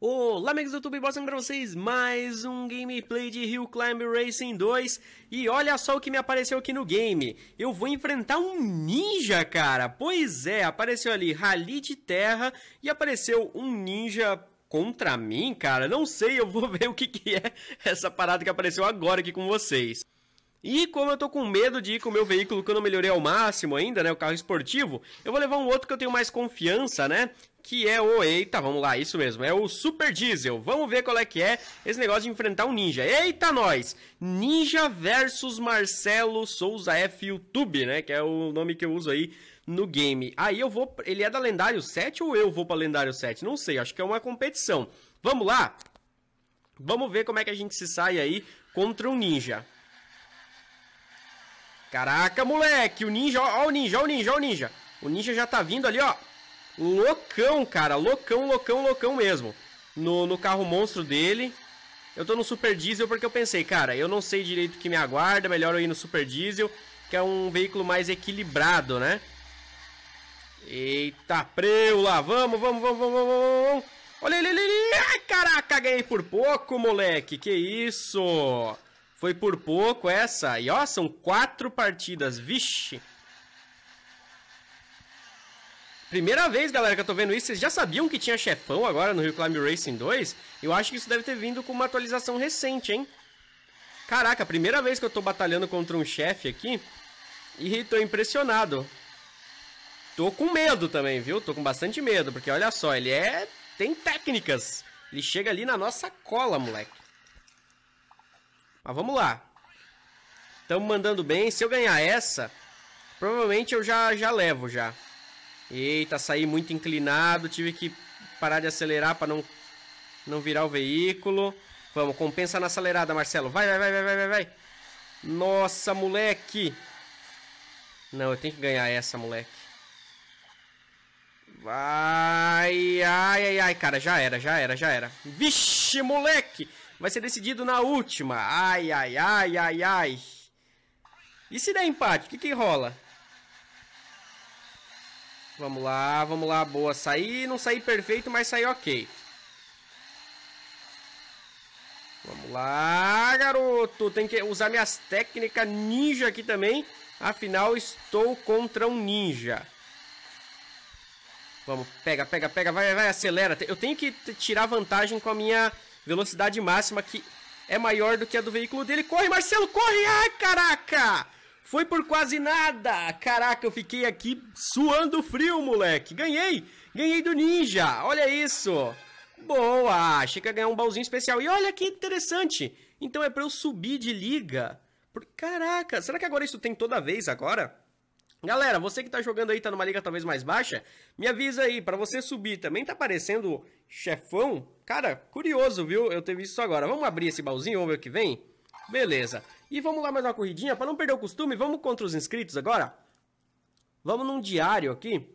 Olá, amigos do YouTube, mostrando pra vocês mais um gameplay de Hill Climb Racing 2 E olha só o que me apareceu aqui no game Eu vou enfrentar um ninja, cara Pois é, apareceu ali rally de terra E apareceu um ninja contra mim, cara Não sei, eu vou ver o que, que é essa parada que apareceu agora aqui com vocês e como eu tô com medo de ir com o meu veículo que eu não melhorei ao máximo ainda, né, o carro esportivo, eu vou levar um outro que eu tenho mais confiança, né? que é o. Eita, vamos lá, isso mesmo, é o Super Diesel. Vamos ver qual é que é esse negócio de enfrentar um ninja. Eita, nós! Ninja versus Marcelo Souza F YouTube, né? Que é o nome que eu uso aí no game. Aí eu vou. Ele é da lendário 7 ou eu vou pra lendário 7? Não sei, acho que é uma competição. Vamos lá? Vamos ver como é que a gente se sai aí contra um ninja. Caraca, moleque! O ninja, ó, ó o ninja, ó o ninja, ó o ninja. O ninja já tá vindo ali, ó loucão, cara. Loucão, loucão, loucão mesmo. No, no carro monstro dele. Eu tô no Super Diesel porque eu pensei, cara, eu não sei direito o que me aguarda, melhor eu ir no Super Diesel, que é um veículo mais equilibrado, né? Eita, preula, vamos, vamos, vamos, vamos, vamos, vamos. Olha ele, ele, ele. Ai, caraca, ganhei por pouco, moleque, que isso. Foi por pouco essa. E ó, são quatro partidas, vixe. Primeira vez, galera, que eu tô vendo isso. Vocês já sabiam que tinha chefão agora no Rio Climb Racing 2? Eu acho que isso deve ter vindo com uma atualização recente, hein? Caraca, primeira vez que eu tô batalhando contra um chefe aqui. E tô impressionado. Tô com medo também, viu? Tô com bastante medo, porque olha só, ele é... Tem técnicas. Ele chega ali na nossa cola, moleque. Mas vamos lá. Tamo mandando bem. Se eu ganhar essa, provavelmente eu já, já levo já. Eita, saí muito inclinado, tive que parar de acelerar para não, não virar o veículo. Vamos, compensa na acelerada, Marcelo. Vai, vai, vai, vai, vai, vai. Nossa, moleque. Não, eu tenho que ganhar essa, moleque. Vai. Ai, ai, ai, cara, já era, já era, já era. Vixe, moleque. Vai ser decidido na última. Ai, ai, ai, ai, ai. E se der empate, o que que rola? Vamos lá, vamos lá, boa. sair, não sair perfeito, mas sair ok. Vamos lá, garoto. Tem que usar minhas técnicas ninja aqui também. Afinal, estou contra um ninja. Vamos, pega, pega, pega, vai, vai, acelera. Eu tenho que tirar vantagem com a minha velocidade máxima, que é maior do que a do veículo dele. Corre, Marcelo, corre! Ai, caraca! Foi por quase nada! Caraca, eu fiquei aqui suando frio, moleque! Ganhei! Ganhei do Ninja! Olha isso! Boa! Achei que ia ganhar um baúzinho especial. E olha que interessante! Então é pra eu subir de liga. Por... Caraca, será que agora isso tem toda vez agora? Galera, você que tá jogando aí, tá numa liga talvez mais baixa, me avisa aí, para você subir também tá aparecendo chefão? Cara, curioso, viu? Eu ter visto isso agora. Vamos abrir esse baúzinho, vamos ver o que vem? Beleza. E vamos lá mais uma corridinha, para não perder o costume, vamos contra os inscritos agora? Vamos num diário aqui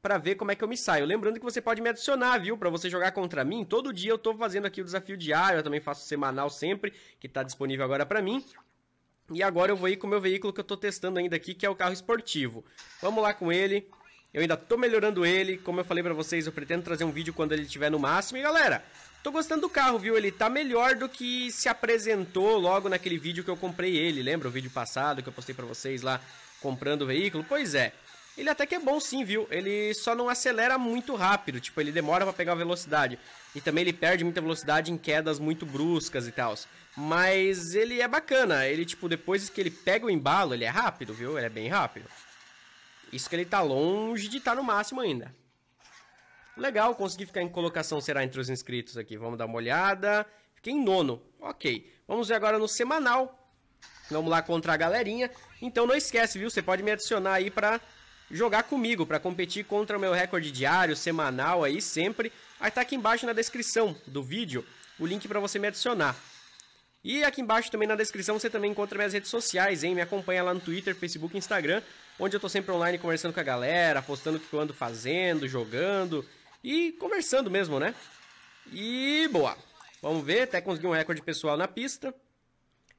para ver como é que eu me saio. Lembrando que você pode me adicionar, viu? Para você jogar contra mim. Todo dia eu tô fazendo aqui o desafio diário, eu também faço semanal sempre, que tá disponível agora para mim. E agora eu vou ir com o meu veículo que eu tô testando ainda aqui, que é o carro esportivo. Vamos lá com ele. Eu ainda tô melhorando ele, como eu falei pra vocês, eu pretendo trazer um vídeo quando ele estiver no máximo. E galera, tô gostando do carro, viu? Ele tá melhor do que se apresentou logo naquele vídeo que eu comprei ele. Lembra o vídeo passado que eu postei pra vocês lá comprando o veículo? Pois é, ele até que é bom sim, viu? Ele só não acelera muito rápido, tipo, ele demora para pegar velocidade. E também ele perde muita velocidade em quedas muito bruscas e tal. Mas ele é bacana, ele tipo, depois que ele pega o embalo, ele é rápido, viu? Ele é bem rápido. Isso que ele tá longe de estar tá no máximo ainda. Legal, consegui ficar em colocação será entre os inscritos aqui. Vamos dar uma olhada. Fiquei em nono. Ok. Vamos ver agora no semanal. Vamos lá contra a galerinha. Então não esquece, viu? Você pode me adicionar aí pra jogar comigo, para competir contra o meu recorde diário, semanal aí sempre. Aí tá aqui embaixo na descrição do vídeo o link para você me adicionar. E aqui embaixo também na descrição você também encontra minhas redes sociais, hein? Me acompanha lá no Twitter, Facebook Instagram, onde eu tô sempre online conversando com a galera, postando o que eu ando fazendo, jogando e conversando mesmo, né? E boa! Vamos ver, até conseguir um recorde pessoal na pista.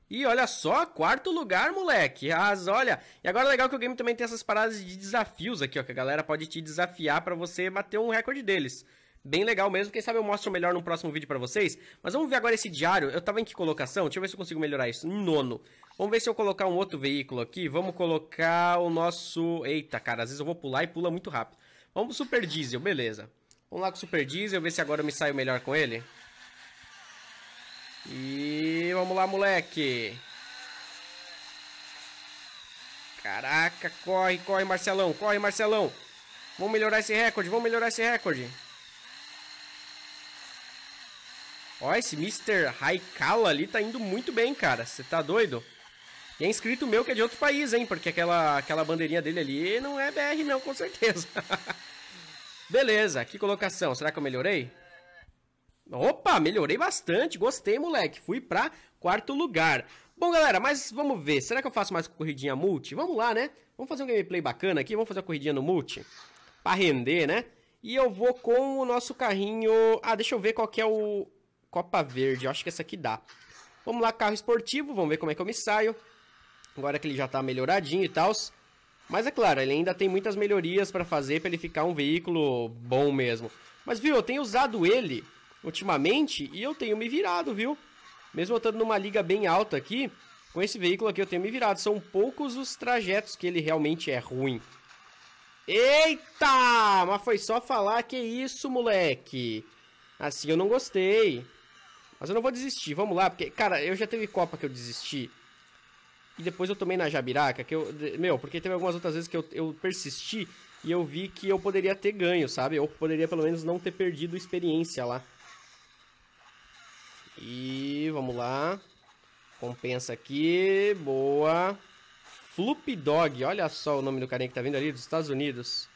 E olha só, quarto lugar, moleque. As, olha. E agora é legal que o game também tem essas paradas de desafios aqui, ó, que a galera pode te desafiar para você bater um recorde deles bem legal mesmo. Quem sabe eu mostro melhor no próximo vídeo para vocês. Mas vamos ver agora esse diário. Eu tava em que colocação? Deixa eu ver se eu consigo melhorar isso. Nono. Vamos ver se eu colocar um outro veículo aqui. Vamos colocar o nosso... Eita, cara, às vezes eu vou pular e pula muito rápido. Vamos pro Super Diesel, beleza. Vamos lá com o Super Diesel, ver se agora eu me saio melhor com ele. E vamos lá, moleque. Caraca, corre, corre, Marcelão, corre, Marcelão. Vamos melhorar esse recorde, vamos melhorar esse recorde. Ó, esse Mr. Raikala ali tá indo muito bem, cara. Você tá doido? E é inscrito meu que é de outro país, hein? Porque aquela, aquela bandeirinha dele ali não é BR, não, com certeza. Beleza, que colocação. Será que eu melhorei? Opa, melhorei bastante. Gostei, moleque. Fui pra quarto lugar. Bom, galera, mas vamos ver. Será que eu faço mais corridinha multi? Vamos lá, né? Vamos fazer um gameplay bacana aqui. Vamos fazer uma corridinha no multi. Pra render, né? E eu vou com o nosso carrinho... Ah, deixa eu ver qual que é o... Copa Verde. Eu acho que essa aqui dá. Vamos lá, carro esportivo. Vamos ver como é que eu me saio. Agora que ele já tá melhoradinho e tal. Mas é claro, ele ainda tem muitas melhorias para fazer para ele ficar um veículo bom mesmo. Mas viu, eu tenho usado ele ultimamente e eu tenho me virado, viu? Mesmo eu estando numa liga bem alta aqui, com esse veículo aqui eu tenho me virado. São poucos os trajetos que ele realmente é ruim. Eita! Mas foi só falar que isso, moleque. Assim eu não gostei. Mas eu não vou desistir, vamos lá, porque, cara, eu já teve Copa que eu desisti. E depois eu tomei na Jabiraca, que eu. Meu, porque teve algumas outras vezes que eu, eu persisti e eu vi que eu poderia ter ganho, sabe? ou poderia pelo menos não ter perdido experiência lá. E vamos lá. Compensa aqui. Boa. Floop Dog, olha só o nome do carinha que tá vindo ali dos Estados Unidos.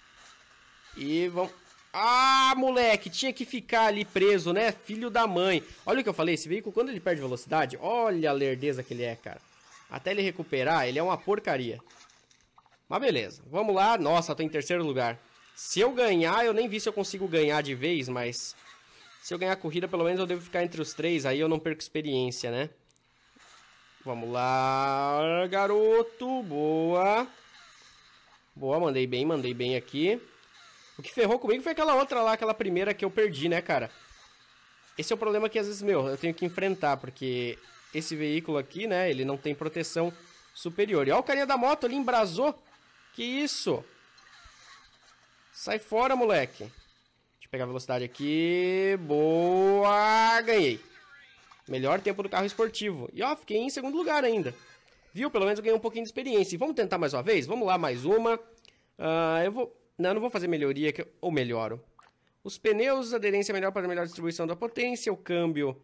E vamos. Ah, moleque, tinha que ficar ali preso, né? Filho da mãe. Olha o que eu falei, esse veículo, quando ele perde velocidade, olha a lerdeza que ele é, cara. Até ele recuperar, ele é uma porcaria. Mas beleza, vamos lá. Nossa, tô em terceiro lugar. Se eu ganhar, eu nem vi se eu consigo ganhar de vez, mas... Se eu ganhar a corrida, pelo menos eu devo ficar entre os três, aí eu não perco experiência, né? Vamos lá, garoto, boa. Boa, mandei bem, mandei bem aqui. O que ferrou comigo foi aquela outra lá, aquela primeira que eu perdi, né, cara? Esse é o problema que às vezes, meu, eu tenho que enfrentar, porque esse veículo aqui, né, ele não tem proteção superior. E olha o carinha da moto ali, embrasou. Que isso? Sai fora, moleque. Deixa eu pegar a velocidade aqui. Boa! Ganhei. Melhor tempo do carro esportivo. E ó, fiquei em segundo lugar ainda. Viu? Pelo menos eu ganhei um pouquinho de experiência. E vamos tentar mais uma vez? Vamos lá, mais uma. Uh, eu vou... Não, não vou fazer melhoria, que eu, ou melhoro. Os pneus, aderência melhor para melhor distribuição da potência, o câmbio,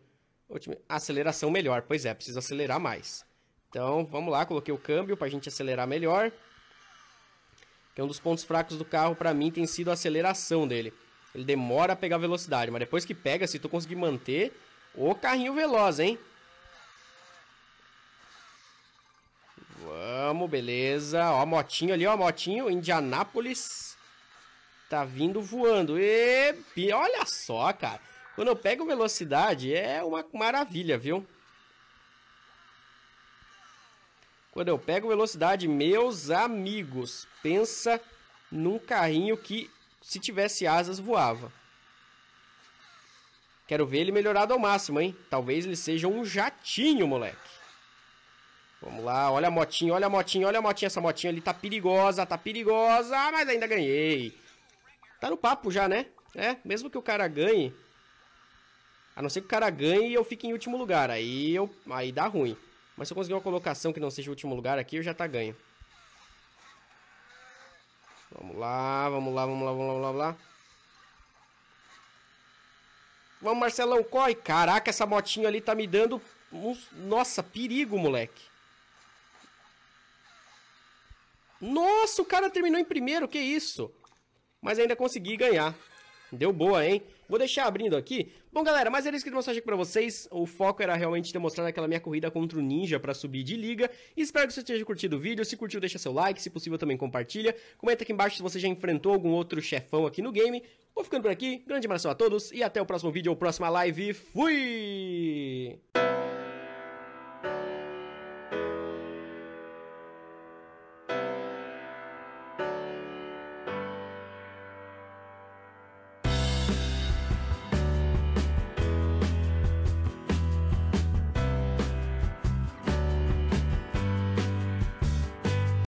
aceleração melhor. Pois é, preciso acelerar mais. Então, vamos lá, coloquei o câmbio para a gente acelerar melhor. Que é um dos pontos fracos do carro para mim tem sido a aceleração dele. Ele demora a pegar velocidade, mas depois que pega, se tu conseguir manter, o carrinho veloz, hein? Vamos, beleza. Ó, a motinho ali, ó, a motinho, Indianápolis. Tá vindo voando. E olha só, cara. Quando eu pego velocidade, é uma maravilha, viu? Quando eu pego velocidade, meus amigos, pensa num carrinho que, se tivesse asas, voava. Quero ver ele melhorado ao máximo, hein? Talvez ele seja um jatinho, moleque. Vamos lá, olha a motinha, olha a motinha, olha a motinha. Essa motinha ali tá perigosa, tá perigosa, mas ainda ganhei. Tá no papo já, né? É, mesmo que o cara ganhe. A não ser que o cara ganhe e eu fique em último lugar. Aí eu. Aí dá ruim. Mas se eu conseguir uma colocação que não seja o último lugar aqui, eu já tá ganho. Vamos lá, vamos lá, vamos lá, vamos lá, vamos lá. Vamos, Marcelão, corre. Caraca, essa motinha ali tá me dando... Um... Nossa, perigo, moleque. Nossa, o cara terminou em primeiro, que isso? mas ainda consegui ganhar. Deu boa, hein? Vou deixar abrindo aqui. Bom, galera, mas era isso que eu mostrar aqui pra vocês. O foco era realmente demonstrar aquela minha corrida contra o Ninja pra subir de liga. Espero que você tenha curtido o vídeo. Se curtiu, deixa seu like. Se possível, também compartilha. Comenta aqui embaixo se você já enfrentou algum outro chefão aqui no game. Vou ficando por aqui. Grande abraço a todos e até o próximo vídeo ou próxima live. Fui!